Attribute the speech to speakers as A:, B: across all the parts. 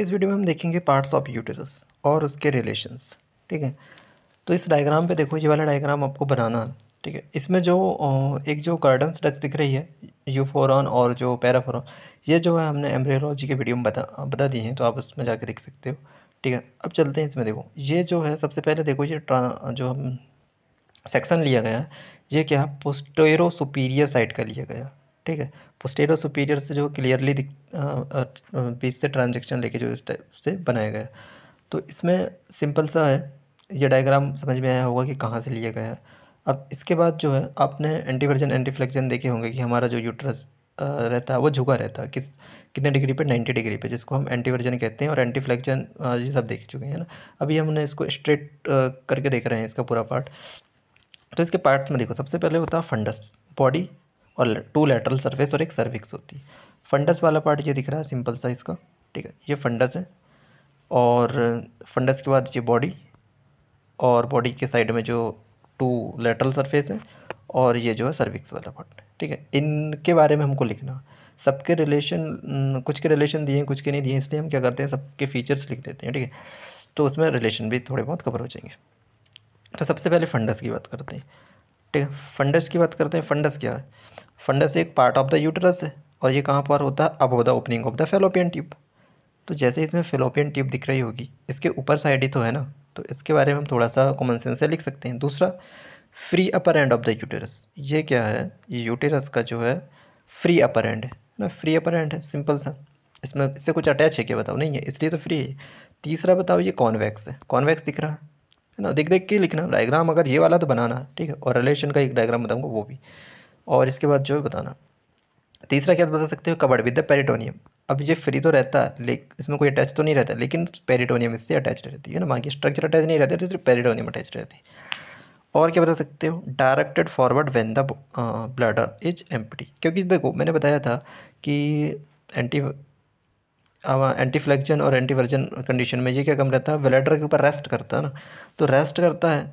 A: इस वीडियो में हम देखेंगे पार्ट्स ऑफ यूटेरस और उसके रिलेशंस ठीक है तो इस डायग्राम पे देखो ये वाला डायग्राम आपको बनाना है ठीक है इसमें जो एक जो कार्डन डच दिख रही है यूफोरॉन और जो पैराफोरॉन ये जो है हमने एम्ब्रियोलॉजी के वीडियो में बता बता दिए हैं तो आप उसमें जाके देख सकते हो ठीक है अब चलते हैं इसमें देखो ये जो है सबसे पहले देखो ये जो हम सेक्शन लिया गया है ये क्या पोस्टेरो सुपीरियर साइड का लिया गया ठीक है पोस्टेरियर सुपीरियर से जो क्लियरली बीच से ट्रांजेक्शन लेके जो इस टाइप से बनाया गया तो इसमें सिंपल सा है ये डायग्राम समझ में आया होगा कि कहाँ से लिया गया है अब इसके बाद जो है आपने एंटीवर्जन एंटीफ्लेक्शन देखे होंगे कि हमारा जो यूट्रस रहता है वो झुका रहता है किस कितने डिग्री पे नाइन्टी डिग्री पे जिसको हम एंटीवर्जन कहते हैं और एंटीफ्लेक्शन ये सब देख चुके हैं ना अभी हमने इसको स्ट्रेट करके देख रहे हैं इसका पूरा पार्ट तो इसके पार्ट्स में देखो सबसे पहले होता है फंडस बॉडी और टू लेटरल सर्फेस और एक सर्विक्स होती है फंडस वाला पार्ट ये दिख रहा है सिंपल सा इसका ठीक है ये फंडस है और फंडस के बाद ये बॉडी और बॉडी के साइड में जो टू लेटरल सरफेस है और ये जो है सर्विक्स वाला पार्ट ठीक है इनके बारे में हमको लिखना सबके रिलेशन कुछ के रिलेशन दिए हैं कुछ के नहीं दिए इसलिए हम क्या करते हैं सबके फीचर्स लिख देते हैं ठीक है तो उसमें रिलेशन भी थोड़े बहुत कवर हो जाएंगे तो सबसे पहले फंडस की बात करते हैं ठीक है फंडस की बात करते हैं फंडस क्या है फंडस एक पार्ट ऑफ द यूटरस है और ये कहाँ पर होता है अब the opening of the fallopian tube तो जैसे इसमें फेलोपियन ट्यूब दिख रही होगी इसके ऊपर साइड ही तो है ना तो इसके बारे में हम थोड़ा सा कॉमन सेंस से लिख सकते हैं दूसरा free upper end of the uterus ये क्या है ये यूटेरस का जो है फ्री अपर एंड है ना फ्री अपर एंड है सिंपल सा इसमें इससे कुछ अटैच है क्या बताओ नहीं है इसलिए तो फ्री है तीसरा बताओ ये कॉन्वैक्स है कॉन्वेक्स दिख रहा है है ना देख देख के लिखना डायग्राम अगर ये वाला तो बनाना ठीक है और रिलेशन का एक डायग्राम बताऊँगा वो भी और इसके बाद जो बताना तीसरा क्या बता सकते हो कबड़ विद द पेरिटोनियम अब ये फ्री तो रहता है लेकिन इसमें कोई अटैच तो नहीं रहता लेकिन पेरिटोनियम इससे अटैच रहती है ना बाकी स्ट्रक्चर अटैच नहीं रहता तो सिर्फ पेरिटोनियम अटैच रहती है और क्या बता सकते हो directed forward when the bladder is empty क्योंकि देखो मैंने बताया था कि एंटी एंटी फ्लेक्जन और एंटी वर्जन कंडीशन में ये क्या कम रहता है ब्लैडर के ऊपर रेस्ट करता है ना तो रेस्ट करता है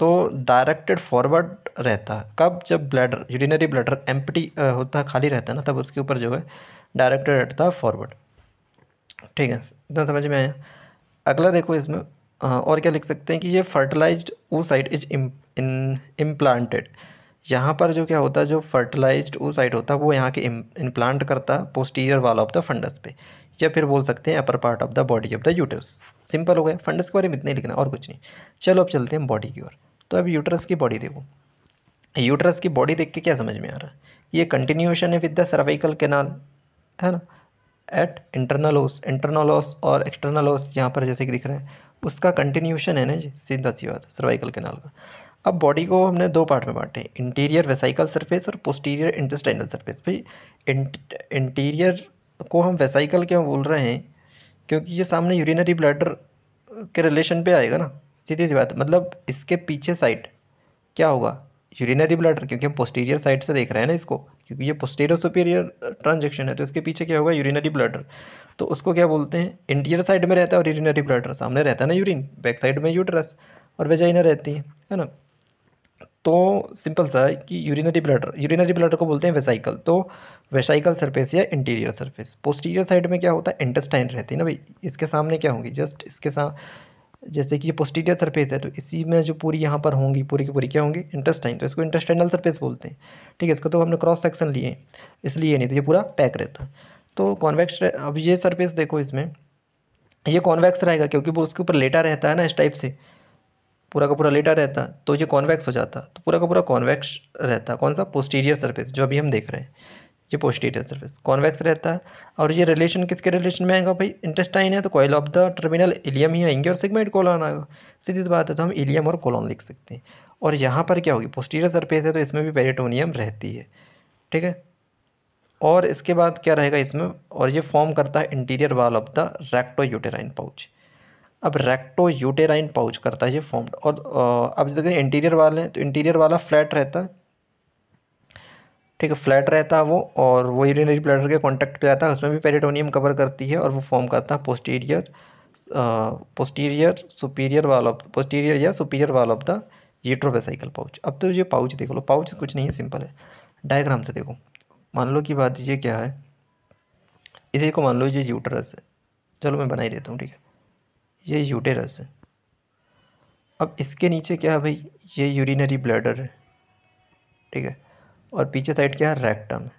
A: तो डायरेक्टेड फॉरवर्ड रहता है कब जब ब्लैडर यूरिनरी ब्लैडर एम्प्टी होता है खाली रहता है ना तब उसके ऊपर जो है डायरेक्टेड रहता है फॉरवर्ड ठीक है इतना समझ में आया अगला देखो इसमें और क्या लिख सकते हैं कि ये फर्टिलाइज्ड ऊ साइड इज इम इम्प्लांटेड यहाँ पर जो क्या होता है जो फर्टिलाइज्ड वो साइड होता है वो यहाँ के इम्प्लांट करता है पोस्टीरियर वाला ऑफ द फंडस पे या फिर बोल सकते हैं upper part of the body of the uterus simple हो गया फंडस के बारे में इतना ही लिखना और कुछ नहीं चलो अब चलते हैं बॉडी की ओर तो अब यूटरस की बॉडी देखो यूटरस की बॉडी देख के क्या समझ में आ रहा है ये कंटिन्यूएशन है विद द सर्वाइकल केनाल है ना एट इंटरनल ओस इंटरनल ओस और एक्सटर्नल ओस यहाँ पर जैसे कि दिख रहा है उसका कंटिन्यूशन है ना जी सीधा सी बात सर्वाइकल केनाल का अब बॉडी को हमने दो पार्ट में बांटे इंटीरियर वेसाइकल सरफेस और पोस्टीरियर इंटेस्टाइनल सरफेस भाई इंटीरियर को हम वेसाइकल क्यों बोल रहे हैं क्योंकि ये सामने यूरिनरी ब्लडर के रिलेशन पे आएगा ना सीधी सी बात मतलब इसके पीछे साइड क्या होगा यूरिनरी ब्लैडर क्योंकि हम पोस्टीरियर साइड से देख रहे हैं ना इसको क्योंकि ये पोस्टीरियर सुपीरियर ट्रांजेक्शन है तो इसके पीछे क्या होगा यूरिनरी ब्लैडर तो उसको क्या बोलते हैं इंटीरियर साइड में रहता है और यूरिनरी ब्लडर सामने रहता है ना यूरिन बैक साइड में यूट्रस और वेजाइना रहती है है ना तो सिंपल सा है कि यूरिनरी ब्लडर यूरिनरी ब्लडर को बोलते हैं वेसाइकल तो वेसाइकल सरफेस या इंटीरियर सरफेस पोस्टीरियर साइड में क्या होता है इंटेस्टाइन रहती है ना भाई इसके सामने क्या होंगी जस्ट इसके साथ जैसे कि ये पोस्टीरियर सरफेस है तो इसी में जो पूरी यहाँ पर होंगी पूरी की पूरी क्या होंगी इंटेस्टाइन तो इसको इंटेस्टाइनल सर्फेस बोलते हैं ठीक है इसको तो हमने क्रॉस सेक्शन लिए इसलिए नहीं तो ये पूरा पैक रहता है तो कॉन्वेक्स अब ये सर्फेस देखो इसमें ये कॉन्वेक्स रहेगा क्योंकि वो उसके ऊपर लेटा रहता है ना इस टाइप से पूरा का पूरा लेटा रहता तो ये कॉन्वैक्स हो जाता तो पूरा का पूरा कॉन्वैक्स रहता कौन सा पोस्टीरियर सर्फेस जो अभी हम देख रहे हैं ये पोस्टीरियर सर्फेस कॉन्वैक्स रहता है और ये रिलेशन किसके रिलेशन में आएगा भाई इंटेस्टाइन है तो coil of the terminal ileum ही आएंगे और सिगमेंट कोलॉन आएगा सीधी बात है तो हम इलियम और कोलॉन लिख सकते हैं और यहाँ पर क्या होगी पोस्टीरियर सर्फेस है तो इसमें भी पेरिटोनियम रहती है ठीक है और इसके बाद क्या रहेगा इसमें और ये फॉर्म करता है interior wall of the recto uterine pouch अब रेक्टो यूटेराइन पाउच करता है ये फॉर्म्ड और अब जैसे इंटीरियर वाले हैं तो इंटीरियर वाला फ्लैट रहता है ठीक है फ्लैट रहता है वो और वो यूरिनरी ब्लैडर के कॉन्टैक्ट पे आता है उसमें भी पेरिटोनियम कवर करती है और वो फॉर्म करता है posterior posterior superior wall of posterior या superior wall of the uterovesical pouch अब तो ये पाउच देख लो पाउच कुछ नहीं है सिंपल है डायग्राम से देखो मान लो कि बात ये क्या है इसी को मान लो ये यूटरस है चलो मैं बना ही देता हूँ ठीक है ये यूटेरस है अब इसके नीचे क्या है भाई ये यूरिनरी ब्लैडर है ठीक है और पीछे साइड क्या है रैक्टम है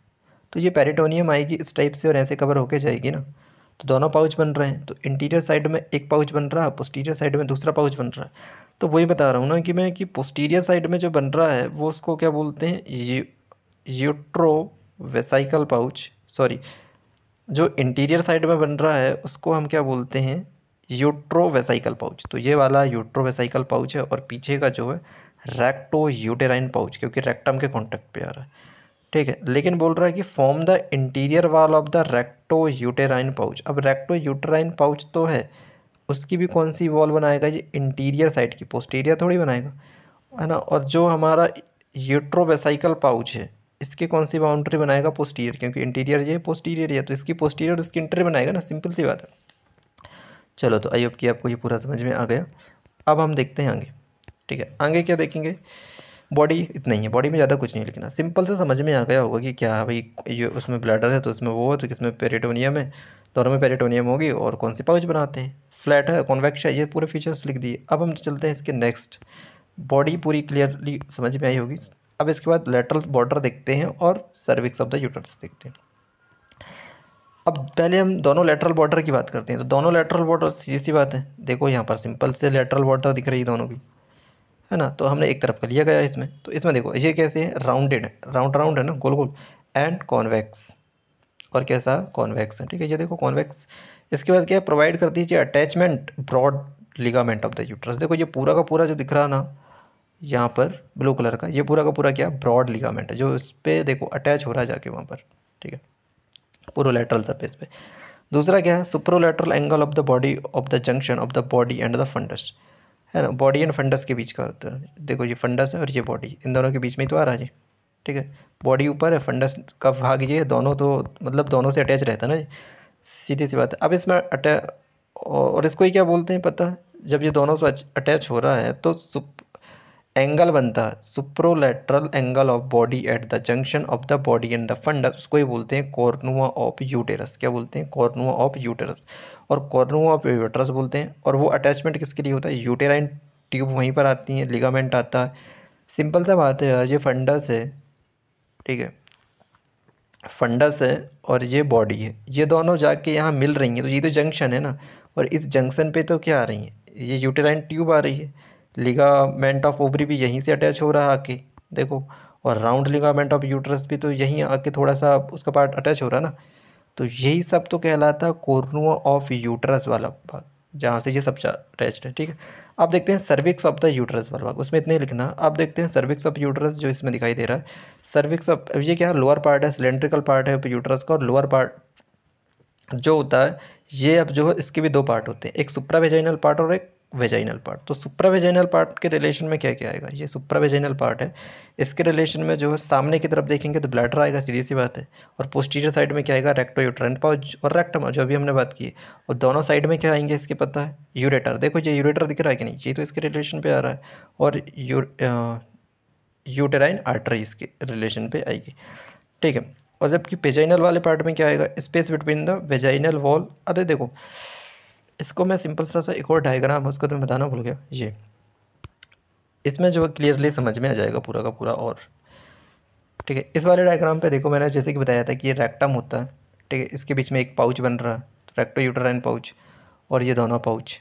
A: तो ये पेरिटोनियम आएगी इस टाइप से और ऐसे कवर होके जाएगी ना तो दोनों पाउच बन रहे हैं तो इंटीरियर साइड में एक पाउच बन रहा है पोस्टीरियर साइड में दूसरा पाउच बन रहा है तो वही बता रहा हूँ ना कि मैं कि पोस्टीरियर साइड में जो बन रहा है वो उसको क्या बोलते हैं यू यूट्रो वेसाइकल पाउच सॉरी जो इंटीरियर साइड में बन रहा है उसको हम क्या बोलते हैं यूट्रोवेसाइकल पाउच तो ये वाला यूट्रोवेसाइकल पाउच है और पीछे का जो है रेक्टो यूटेराइन पाउच क्योंकि रेक्टम के कॉन्टेक्ट पे आ रहा है ठीक है लेकिन बोल रहा है कि form the interior wall of the recto uterine pouch अब रेक्टो यूटेराइन पाउच तो है उसकी भी कौन सी वॉल बनाएगा जी इंटीरियर साइड की पोस्टीरियर थोड़ी बनाएगा है ना और जो हमारा यूट्रोवेसाइकल पाउच है इसके कौन सी बाउंड्री बनाएगा पोस्टीरियर क्योंकि इंटीरियर ये पोस्टीरियर है तो इसकी पोस्टीरियर उसकी इंटीरियर बनाएगा ना सिंपल सी बात है चलो तो आई की आपको ये पूरा समझ में आ गया अब हम देखते हैं आगे ठीक है आगे क्या देखेंगे बॉडी इतना ही है बॉडी में ज़्यादा कुछ नहीं लिखना हाँ, सिंपल से समझ में आ गया होगा कि क्या भाई ये उसमें ब्लैडर है तो उसमें वो है तो किसमें पेरिटोनियम है दोनों में पेरिटोनियम होगी और कौन सी पाउच बनाते हैं फ्लैट है कॉन्वेक्स है ये पूरे फीचर्स लिख दिए अब हम चलते हैं इसके नेक्स्ट बॉडी पूरी क्लियरली समझ में आई होगी अब इसके बाद लेटरल बॉर्डर देखते हैं और सर्विक्स ऑफ द यूटर्स देखते हैं अब पहले हम दोनों लेटरल बॉर्डर की बात करते हैं तो दोनों लेटरल बॉर्डर सीधी सी बात है देखो यहाँ पर सिंपल से लेटरल बॉर्डर दिख रही है दोनों की है ना तो हमने एक तरफ का लिया गया इसमें तो इसमें देखो ये कैसे है राउंडेड है राउंड राउंड है ना गोल गोल एंड कॉन्वेक्स और कैसा कॉन्वेक्स है ठीक है ये देखो कॉन्वेक्स इसके बाद क्या प्रोवाइड कर दीजिए attachment broad ligament of the uterus देखो ये पूरा का पूरा जो दिख रहा ना यहाँ पर ब्लू कलर का ये पूरा का पूरा क्या ब्रॉड लिगामेंट है जो इस पर देखो अटैच हो रहा है जाके वहाँ पर ठीक है पुरोलेट्रल सर्फेस पे दूसरा क्या है superolateral angle of the body of the junction of the body and the fundus है ना बॉडी एंड फंडस के बीच का होता है देखो ये फंडस है और ये बॉडी इन दोनों के बीच में ही तो आ रहा है जी ठीक है बॉडी ऊपर है फंडस का भाग ये दोनों तो मतलब दोनों से अटैच रहता है ना सीधी सी बात है अब इसमें अटै और इसको ही क्या बोलते हैं पता जब ये दोनों से अटैच हो रहा है तो सुप एंगल बनता है superolateral angle of body at the junction of the body and the fundus उसको ही बोलते हैं कॉर्नुआ ऑफ यूटेरस क्या बोलते हैं कॉर्नुआ ऑफ यूटेरस और कॉर्नुआ ऑफ यूटेरस बोलते हैं और वो अटैचमेंट किसके लिए होता है यूटेराइन ट्यूब वहीं पर आती है लिगामेंट आता है सिंपल सा बात है यार ये फंडस है ठीक है फंडस है और ये बॉडी है ये दोनों जाके यहाँ मिल रही हैं तो ये तो जंक्शन है ना और इस जंक्शन पर तो क्या आ रही है ये यूटेराइन ट्यूब आ रही है लिगामेंट ऑफ ओवरी भी यहीं से अटैच हो रहा है आके देखो और राउंड लिगामेंट ऑफ यूट्रस भी तो यहीं आके थोड़ा सा उसका पार्ट अटैच हो रहा है ना तो यही सब तो कहलाता कोर्नुआ ऑफ यूट्रस वाला भाग जहाँ से ये सब अटैच है ठीक है अब देखते हैं सर्विक्स ऑफ द यूट्रस वाला भाग उसमें इतने लिखना अब देखते हैं सर्विक्स ऑफ यूट्रस जो इसमें दिखाई दे रहा है सर्विक्स ऑफ ये क्या लोअर पार्ट है सिलेंड्रिकल पार्ट है यूट्रस का और लोअर पार्ट जो होता है ये अब जो है इसके भी दो पार्ट होते हैं एक सुप्रावेजाइनल पार्ट और एक वेजाइनल पार्ट तो सुप्रा वेजाइनल पार्ट के रिलेशन में क्या क्या आएगा ये सुप्रा वेजाइनल पार्ट है इसके रिलेशन में जो है सामने की तरफ देखेंगे तो ब्लैडर आएगा सीधी सी बात है और पोस्टीरियर साइड में क्या आएगा रेक्टो यूट्रेंट पाउच और रेक्टम जो अभी हमने बात की और दोनों साइड में क्या आएंगे इसके पता है यूरेटर देखो ये यूरेटर दिख रहा है कि नहीं ये तो इसके रिलेशन पर आ रहा है और यू यूटेराइन आर्टरी इसके रिलेशन पर आएगी ठीक है और जबकि पेजाइनल वाले पार्ट में क्या आएगा space between the vaginal wall अरे देखो इसको मैं सिंपल सा सा एक और डायग्राम है उसको तो मैं बताना भूल गया ये इसमें जो क्लियरली समझ में आ जाएगा पूरा का पूरा और ठीक है इस वाले डायग्राम पे देखो मैंने जैसे कि बताया था कि ये रेक्टम होता है ठीक है इसके बीच में एक पाउच बन रहा है रेक्टो यूटराइन पाउच और ये दोनों पाउच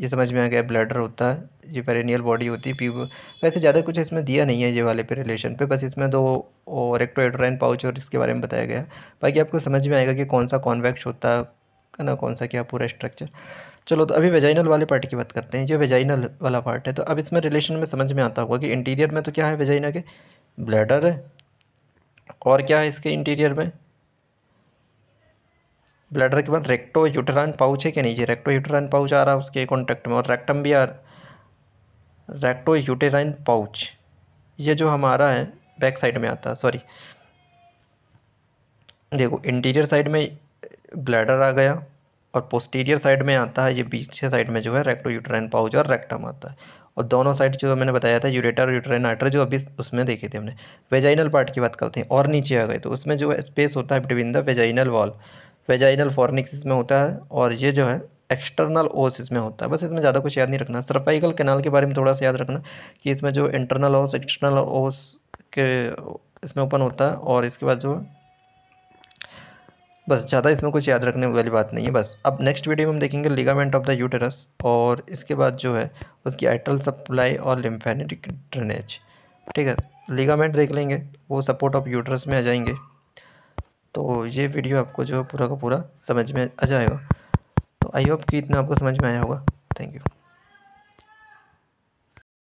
A: ये समझ में आ गया ब्लैडर होता है ये पेरेनियल बॉडी होती है प्यूब वैसे ज़्यादा कुछ इसमें दिया नहीं है ये वाले पे रिलेशन पे बस इसमें दो रेक्टो यूटराइन पाउच और इसके बारे में बताया गया बाकी आपको समझ में आएगा कि कौन सा कॉन्वेक्स होता है है ना कौन सा क्या पूरा स्ट्रक्चर चलो तो अभी वेजाइनल वाले पार्ट की बात करते हैं जो वेजाइनल वाला पार्ट है तो अब इसमें रिलेशन में समझ में आता होगा कि इंटीरियर में तो क्या है वेजाइना के ब्लैडर है और क्या है इसके इंटीरियर में ब्लैडर के बाद रेक्टो यूटरान पाउच है कि नहीं जी रेक्टो यूटरान पाउच आ रहा है उसके कॉन्टेक्ट में और रेक्टम भी आ रेक्टो यूटेराइन पाउच ये जो हमारा है बैक साइड में आता है सॉरी देखो इंटीरियर साइड में ब्लैडर आ गया और पोस्टीरियर साइड में आता है ये पीछे साइड में जो है रेक्टो यूट्राइन पाउच और रेक्टम आता है और दोनों साइड जो मैंने बताया था यूरेटर और यूट्राइन आर्टर जो अभी उसमें देखे थे हमने वेजाइनल पार्ट की बात करते हैं और नीचे आ गए तो उसमें जो है स्पेस होता है between the vaginal wall vaginal fornix इसमें होता है और ये जो है एक्सटर्नल ओस इसमें होता है बस इसमें ज़्यादा कुछ याद नहीं रखना सर्वाइकल कैनाल के बारे में थोड़ा सा याद रखना कि इसमें जो इंटरनल ओस एक्सटर्नल ओस के इसमें ओपन होता है और इसके बाद जो बस ज़्यादा इसमें कुछ याद रखने वाली बात नहीं है बस अब नेक्स्ट वीडियो में हम देखेंगे लिगामेंट ऑफ द यूटेरस और इसके बाद जो है उसकी आइटल सप्लाई और लिम्फेनेटिक ड्रेनेज ठीक है लिगामेंट देख लेंगे वो सपोर्ट ऑफ यूटरस में आ जाएंगे तो ये वीडियो आपको जो है पूरा का पूरा समझ में आ जाएगा तो आई होप कि इतना आपको समझ में आया होगा थैंक यू